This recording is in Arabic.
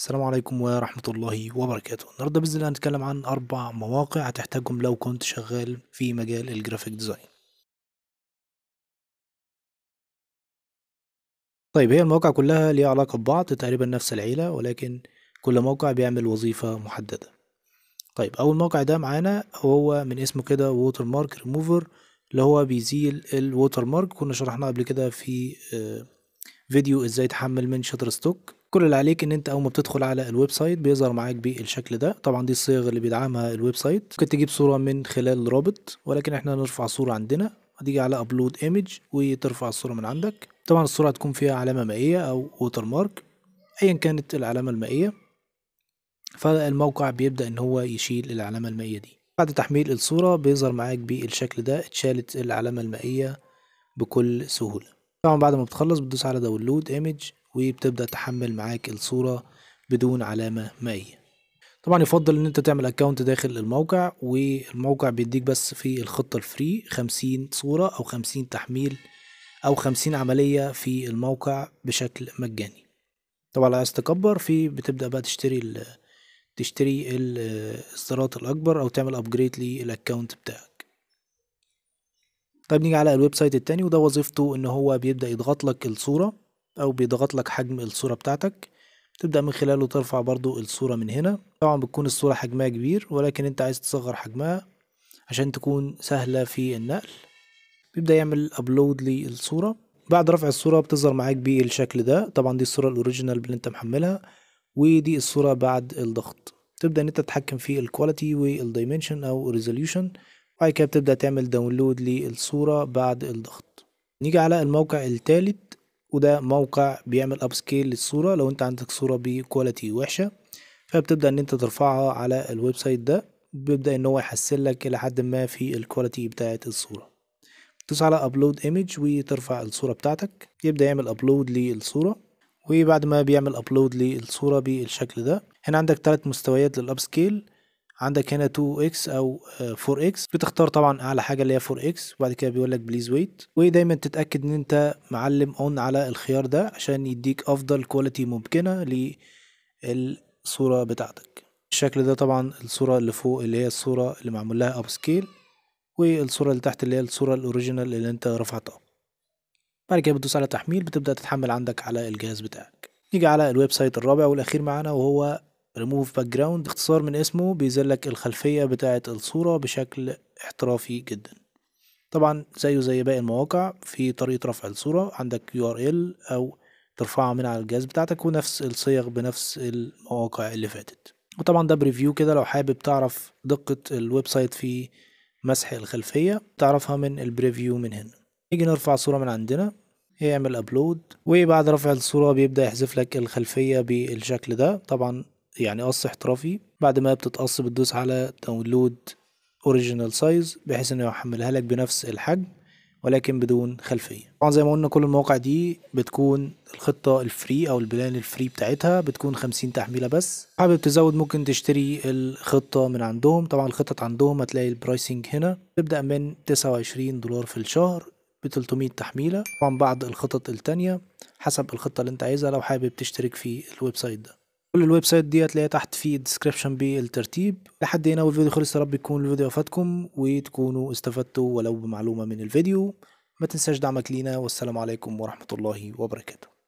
السلام عليكم ورحمة الله وبركاته النهاردة بإذن الله هنتكلم عن أربع مواقع هتحتاجهم لو كنت شغال في مجال الجرافيك ديزاين طيب هي المواقع كلها ليها علاقة ببعض تقريبا نفس العيلة ولكن كل موقع بيعمل وظيفة محددة طيب أول موقع ده معانا هو من اسمه كده ووتر مارك ريموفر اللي هو بيزيل الووتر مارك كنا شرحناه قبل كده في آه، فيديو ازاي تحمل من شاتر ستوك كل اللي عليك ان انت اول ما بتدخل على الويب سايت بيظهر معاك بالشكل ده طبعا دي الصيغ اللي بيدعمها الويب سايت ممكن تجيب صوره من خلال رابط ولكن احنا هنرفع صوره عندنا هتيجي على ابلود ايمج وترفع الصوره من عندك طبعا الصوره هتكون فيها علامه مائيه او ووتر مارك ايا كانت العلامه المائيه فالموقع بيبدا ان هو يشيل العلامه المائيه دي بعد تحميل الصوره بيظهر معاك بالشكل ده اتشالت العلامه المائيه بكل سهوله طبعا بعد ما بتخلص بتدوس على داونلود ايمج وبتبدأ تحمل معاك الصورة بدون علامة مائية طبعا يفضل ان انت تعمل اكونت داخل الموقع والموقع بيديك بس في الخطة الفري خمسين صورة او خمسين تحميل او خمسين عملية في الموقع بشكل مجاني طبعا لو عايز تكبر في بتبدأ بقى تشتري ال تشتري الاصدارات الاكبر او تعمل ابجريد للاكونت بتاعك طيب نيجي على الويب سايت التاني وده وظيفته ان هو بيبدأ يضغط لك الصورة او بيضغط لك حجم الصورة بتاعتك تبدأ من خلاله ترفع برضو الصورة من هنا طبعا بتكون الصورة حجمها كبير ولكن انت عايز تصغر حجمها عشان تكون سهلة في النقل بيبدأ يعمل ابلود للصورة بعد رفع الصورة بتظهر معاك بالشكل ده طبعا دي الصورة الاوريجينال اللي انت محملها ودي الصورة بعد الضغط تبدأ ان انت تتحكم في الكواليتي والدايمنشن او ريزوليوشن وبعد كده بتبدأ تعمل داونلود للصورة بعد الضغط نيجي على الموقع التالت وده موقع بيعمل اب سكيل للصوره لو انت عندك صوره بكواليتي وحشه فبتبدا ان انت ترفعها على الويب سايت ده بيبدا ان هو يحسن لك الى حد ما في الكواليتي بتاعه الصوره تدوس على ابلود ايمج وترفع الصوره بتاعتك يبدا يعمل ابلود للصوره وبعد ما بيعمل ابلود للصوره بالشكل ده هنا عندك ثلاث مستويات للاب سكيل عندك هنا 2x او 4x آه، بتختار طبعا اعلى حاجه اللي هي 4x وبعد كده بيقول لك بليز ويت ودايما تتاكد ان انت معلم اون على الخيار ده عشان يديك افضل كواليتي ممكنه للصوره بتاعتك الشكل ده طبعا الصوره اللي فوق اللي هي الصوره اللي معمول لها اب سكيل والصوره اللي تحت اللي هي الصوره الاوريجينال اللي انت رفعتها بعد كده بتدوس على تحميل بتبدا تتحمل عندك على الجهاز بتاعك نيجي على الويب سايت الرابع والاخير معانا وهو ريموف باك جراوند اختصار من اسمه بيزلك الخلفية بتاعة الصورة بشكل احترافي جدا طبعا زيه زي باقي المواقع في طريقة رفع الصورة عندك يو ار ال او ترفعها من على الجهاز بتاعتك ونفس الصيغ بنفس المواقع اللي فاتت وطبعا ده بريفيو كده لو حابب تعرف دقة الويب سايت في مسح الخلفية تعرفها من البريفيو من هنا نيجي نرفع صورة من عندنا يعمل ابلود وبعد رفع الصورة بيبدأ يحذف لك الخلفية بالشكل ده طبعا يعني قص احترافي بعد ما بتتقص بتدوس على داونلود اوريجينال سايز بحيث انه يحملها لك بنفس الحجم ولكن بدون خلفيه طبعا زي ما قلنا كل المواقع دي بتكون الخطه الفري او البلان الفري بتاعتها بتكون 50 تحميله بس حابب تزود ممكن تشتري الخطه من عندهم طبعا الخطط عندهم هتلاقي البرايسنج هنا تبدا من 29 دولار في الشهر ب 300 تحميله طبعا بعض الخطط التانية حسب الخطه اللي انت عايزها لو حابب تشترك في الويب سايت ده كل الويب سايت دي هتلاقيها تحت في الديسكريبشن بالترتيب لحد هنا والفيديو خلص يا رب يكون الفيديو فاتكم وتكونوا استفدتوا ولو بمعلومة من الفيديو ما تنساش دعمك لينا والسلام عليكم ورحمة الله وبركاته